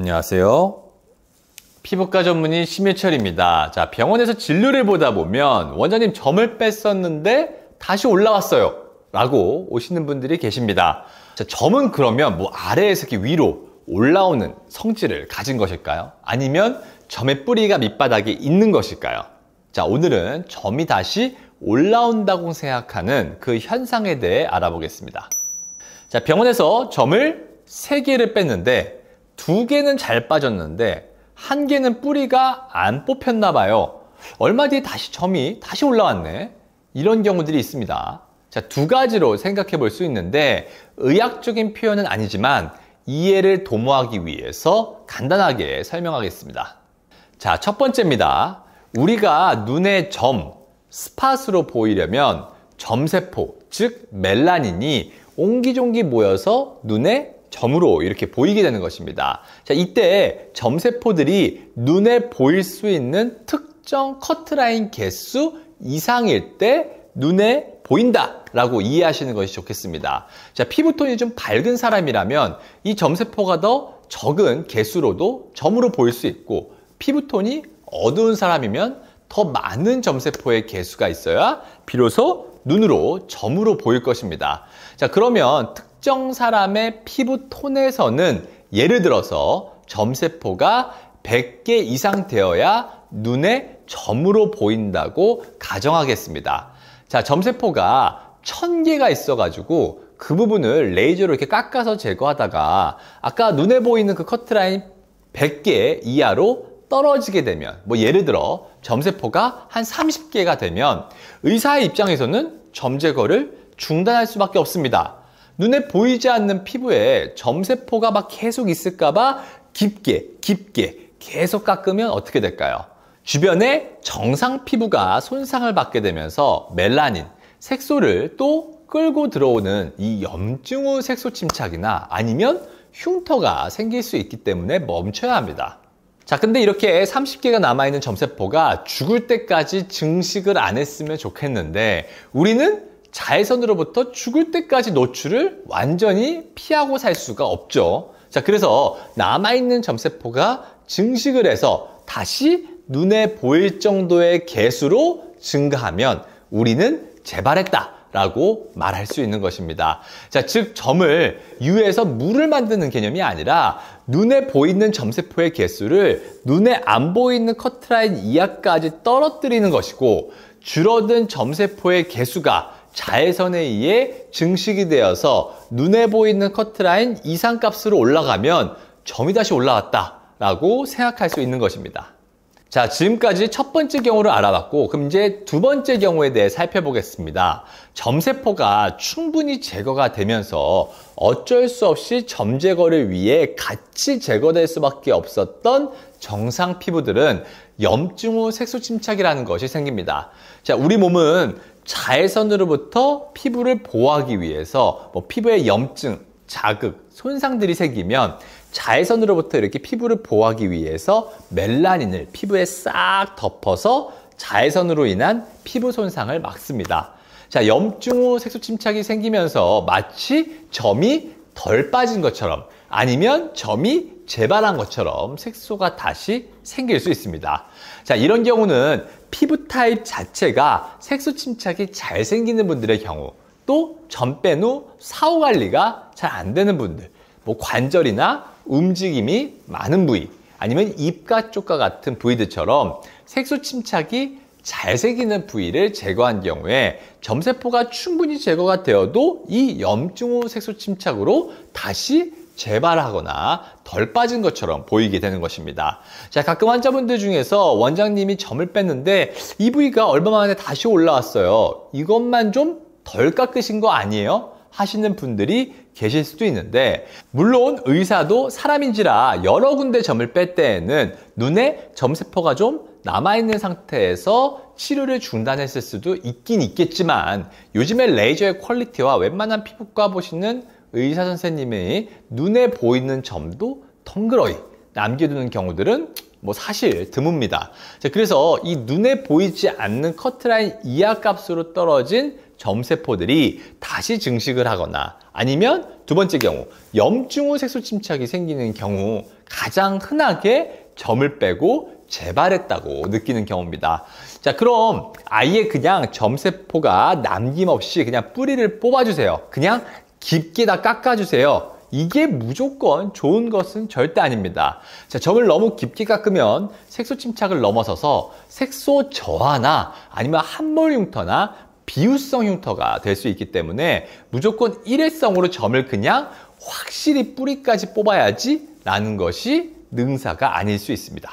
안녕하세요. 피부과 전문의 심혜철입니다. 자, 병원에서 진료를 보다 보면 원장님 점을 뺐었는데 다시 올라왔어요. 라고 오시는 분들이 계십니다. 자, 점은 그러면 뭐 아래에서 이렇게 위로 올라오는 성질을 가진 것일까요? 아니면 점의 뿌리가 밑바닥에 있는 것일까요? 자, 오늘은 점이 다시 올라온다고 생각하는 그 현상에 대해 알아보겠습니다. 자, 병원에서 점을 세개를 뺐는데 두 개는 잘 빠졌는데 한 개는 뿌리가 안 뽑혔나 봐요. 얼마 뒤에 다시 점이 다시 올라왔네. 이런 경우들이 있습니다. 자, 두 가지로 생각해 볼 수 있는데 의학적인 표현은 아니지만 이해를 도모하기 위해서 간단하게 설명하겠습니다. 자, 첫 번째입니다. 우리가 눈의 점, 스팟으로 보이려면 점세포, 즉 멜라닌이 옹기종기 모여서 눈에 점으로 이렇게 보이게 되는 것입니다. 자, 이때 점세포들이 눈에 보일 수 있는 특정 커트라인 개수 이상일 때 눈에 보인다 라고 이해하시는 것이 좋겠습니다. 자, 피부톤이 좀 밝은 사람이라면 이 점세포가 더 적은 개수로도 점으로 보일 수 있고 피부톤이 어두운 사람이면 더 많은 점세포의 개수가 있어야 비로소 눈으로 점으로 보일 것입니다. 자, 그러면 특 특정 사람의 피부 톤에서는 예를 들어서 점세포가 100개 이상 되어야 눈에 점으로 보인다고 가정하겠습니다. 자, 점세포가 1000개가 있어가지고 그 부분을 레이저로 이렇게 깎아서 제거하다가 아까 눈에 보이는 그 커트라인 100개 이하로 떨어지게 되면 뭐 예를 들어 점세포가 한 30개가 되면 의사의 입장에서는 점제거를 중단할 수밖에 없습니다. 눈에 보이지 않는 피부에 점세포가 막 계속 있을까봐 깊게, 깊게 계속 깎으면 어떻게 될까요? 주변에 정상 피부가 손상을 받게 되면서 멜라닌, 색소를 또 끌고 들어오는 이 염증 후 색소 침착이나 아니면 흉터가 생길 수 있기 때문에 멈춰야 합니다. 자, 근데 이렇게 30개가 남아있는 점세포가 죽을 때까지 증식을 안 했으면 좋겠는데 우리는 자외선으로부터 죽을 때까지 노출을 완전히 피하고 살 수가 없죠. 자, 그래서 남아있는 점세포가 증식을 해서 다시 눈에 보일 정도의 개수로 증가하면 우리는 재발했다. 라고 말할 수 있는 것입니다. 자, 즉 점을 유에서 물을 만드는 개념이 아니라 눈에 보이는 점세포의 개수를 눈에 안 보이는 커트라인 이하까지 떨어뜨리는 것이고 줄어든 점세포의 개수가 자외선에 의해 증식이 되어서 눈에 보이는 커트라인 이상값으로 올라가면 점이 다시 올라왔다라고 생각할 수 있는 것입니다. 자, 지금까지 첫 번째 경우를 알아봤고, 그럼 이제 두 번째 경우에 대해 살펴보겠습니다. 점세포가 충분히 제거가 되면서 어쩔 수 없이 점 제거를 위해 같이 제거될 수밖에 없었던 정상 피부들은 염증 후 색소 침착이라는 것이 생깁니다. 자, 우리 몸은 자외선으로부터 피부를 보호하기 위해서 뭐피부에 염증, 자극, 손상들이 생기면 자외선으로부터 이렇게 피부를 보호하기 위해서 멜라닌을 피부에 싹 덮어서 자외선으로 인한 피부 손상을 막습니다. 자, 염증 후 색소 침착이 생기면서 마치 점이 덜 빠진 것처럼 아니면 점이 재발한 것처럼 색소가 다시 생길 수 있습니다. 자, 이런 경우는 피부 타입 자체가 색소 침착이 잘 생기는 분들의 경우 또 점빼후 사후 관리가 잘 안 되는 분들 뭐 관절이나 움직임이 많은 부위 아니면 입가 쪽과 같은 부위들처럼 색소 침착이 잘 생기는 부위를 제거한 경우에 점세포가 충분히 제거가 되어도 이 염증 후 색소 침착으로 다시 재발하거나 덜 빠진 것처럼 보이게 되는 것입니다. 자, 가끔 환자분들 중에서 원장님이 점을 뺐는데 이 부위가 얼마 만에 다시 올라왔어요. 이것만 좀 덜 깎으신 거 아니에요? 하시는 분들이 계실 수도 있는데 물론 의사도 사람인지라 여러 군데 점을 뺄 때에는 눈에 점세포가 좀 남아있는 상태에서 치료를 중단했을 수도 있긴 있겠지만 요즘에 레이저의 퀄리티와 웬만한 피부과 보시는 의사 선생님의 눈에 보이는 점도 덩그러이 남겨두는 경우들은 뭐 사실 드뭅니다. 자, 그래서 이 눈에 보이지 않는 커트라인 이하 값으로 떨어진 점세포들이 다시 증식을 하거나 아니면 두 번째 경우 염증 후 색소 침착이 생기는 경우 가장 흔하게 점을 빼고 재발했다고 느끼는 경우입니다. 자, 그럼 아예 그냥 점세포가 남김없이 그냥 뿌리를 뽑아주세요. 그냥 깊게 다 깎아주세요. 이게 무조건 좋은 것은 절대 아닙니다. 자, 점을 너무 깊게 깎으면 색소 침착을 넘어서서 색소 저하나 아니면 함몰 흉터나 비유성 흉터가 될 수 있기 때문에 무조건 일회성으로 점을 그냥 확실히 뿌리까지 뽑아야지 라는 것이 능사가 아닐 수 있습니다.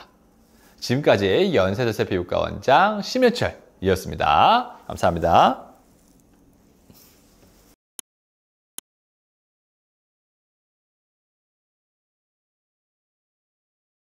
지금까지 연세대세 피부과 원장 심현철이었습니다. 감사합니다.